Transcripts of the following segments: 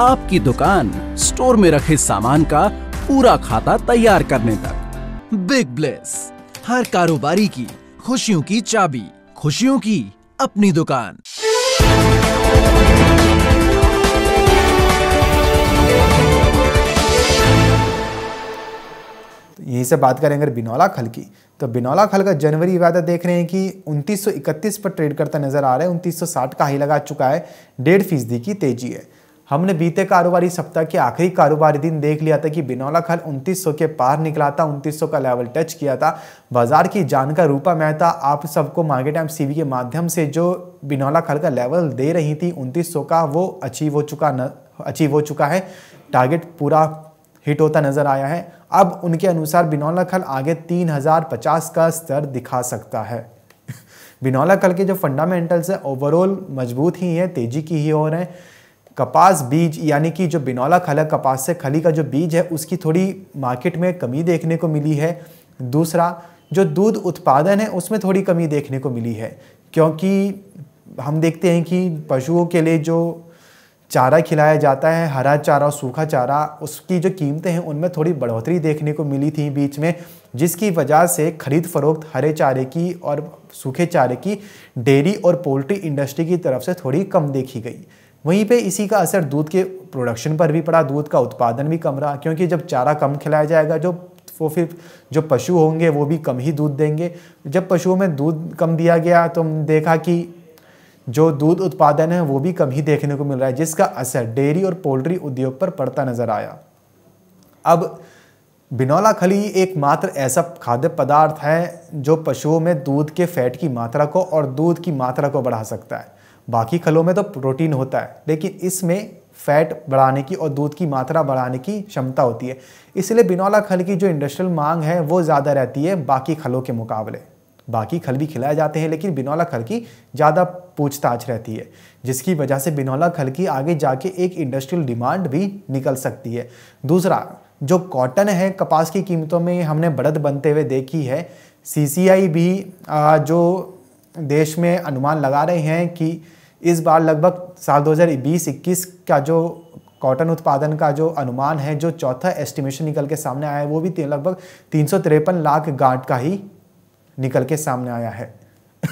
आपकी दुकान स्टोर में रखे सामान का पूरा खाता तैयार करने तक बिग ब्लेस हर कारोबारी की खुशियों की चाबी खुशियों की अपनी दुकान तो यहीं से बात करें अगर बिनौला खल की तो बिनौला खल का जनवरी वादा देख रहे हैं कि 2931 पर ट्रेड करता नजर आ रहा है 2960 का ही लगा चुका है डेढ़ फीसदी की तेजी है हमने बीते कारोबारी सप्ताह के आखिरी कारोबारी दिन देख लिया था कि बिनौला खाल 2900 के पार निकला था 2900 का लेवल टच किया था बाजार की जानकार रूपा मेहता आप सबको मार्केट एम सी के माध्यम से जो बिनौला खाल का लेवल दे रही थी 2900 का वो अचीव हो चुका न अचीव हो चुका है टारगेट पूरा हिट होता नजर आया है अब उनके अनुसार बिनौला खल आगे पचास का स्तर दिखा सकता है बिनौला खल के जो फंडामेंटल्स हैं ओवरऑल मजबूत ही हैं तेजी की ही हो रहे हैं कपास बीज यानी कि जो बिनौला खला कपास से खली का जो बीज है उसकी थोड़ी मार्केट में कमी देखने को मिली है दूसरा जो दूध उत्पादन है उसमें थोड़ी कमी देखने को मिली है क्योंकि हम देखते हैं कि पशुओं के लिए जो चारा खिलाया जाता है हरा चारा और सूखा चारा उसकी जो कीमतें हैं उनमें थोड़ी बढ़ोतरी देखने को मिली थी बीच में जिसकी वजह से खरीद फरोख्त हरे चारे की और सूखे चारे की डेयरी और पोल्ट्री इंडस्ट्री की तरफ से थोड़ी कम देखी गई वहीं पे इसी का असर दूध के प्रोडक्शन पर भी पड़ा दूध का उत्पादन भी कम रहा क्योंकि जब चारा कम खिलाया जाएगा जो वो फिर जो पशु होंगे वो भी कम ही दूध देंगे जब पशुओं में दूध कम दिया गया तो देखा कि जो दूध उत्पादन है वो भी कम ही देखने को मिल रहा है जिसका असर डेयरी और पोल्ट्री उद्योग पर पड़ता नजर आया अब बिनौला खली एकमात्र ऐसा खाद्य पदार्थ है जो पशुओं में दूध के फैट की मात्रा को और दूध की मात्रा को बढ़ा सकता है बाकी खलों में तो प्रोटीन होता है लेकिन इसमें फैट बढ़ाने की और दूध की मात्रा बढ़ाने की क्षमता होती है इसलिए बिनौला खल की जो इंडस्ट्रियल मांग है वो ज़्यादा रहती है बाकी खलों के मुकाबले बाकी खल भी खिलाए जाते हैं लेकिन बिनौला खल की ज़्यादा पूछताछ रहती है जिसकी वजह से बिनौला खल की आगे जाके एक इंडस्ट्रियल डिमांड भी निकल सकती है दूसरा जो कॉटन है कपास की कीमतों में हमने बढ़त बनते हुए देखी है सी भी जो देश में अनुमान लगा रहे हैं कि इस बार लगभग साल 2020-21 का जो कॉटन उत्पादन का जो अनुमान है जो चौथा एस्टिमेशन निकल के सामने आया है वो भी लगभग तीन लाख गांठ का ही निकल के सामने आया है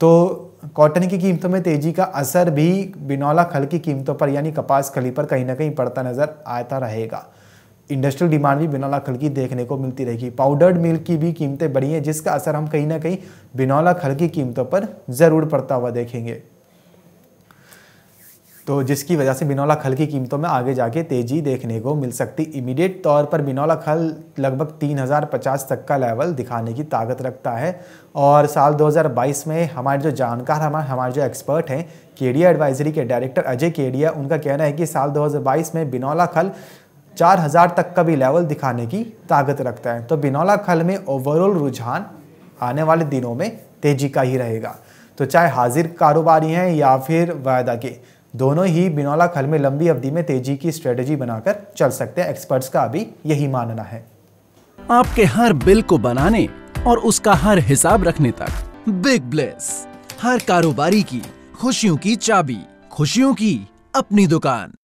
तो कॉटन की कीमतों में तेजी का असर भी बिनौला खल की कीमतों पर यानी कपास खली पर कहीं ना कहीं पड़ता नज़र आता रहेगा इंडस्ट्रियल डिमांड भी बिनौला खल की देखने को मिलती रहेगी पाउडर्ड मिल्क की भी कीमतें बढ़ी हैं जिसका असर हम कहीं ना कहीं बिनौला खल की कीमतों पर ज़रूर पड़ता हुआ देखेंगे तो जिसकी वजह से बिनौला खल की कीमतों में आगे जाके तेज़ी देखने को मिल सकती इमीडिएट तौर पर बिनौला खल लगभग 3050 तक का लेवल दिखाने की ताकत रखता है और साल 2022 में हमारे जो जानकार हमारे हमारे जो एक्सपर्ट हैं केडिया एडवाइजरी के डायरेक्टर अजय केडिया उनका कहना है कि साल 2022 में बिनौला खल 4000 तक का भी लेवल दिखाने की ताकत रखता है तो बिनौला खल में ओवरऑल रुझान आने वाले दिनों में तेज़ी का ही रहेगा तो चाहे हाजिर कारोबारी हैं या फिर वायदा के दोनों ही बिनौला खल में लंबी अवधि में तेजी की स्ट्रेटजी बनाकर चल सकते हैं एक्सपर्ट्स का अभी यही मानना है आपके हर बिल को बनाने और उसका हर हिसाब रखने तक बिग ब्लेस हर कारोबारी की खुशियों की चाबी खुशियों की अपनी दुकान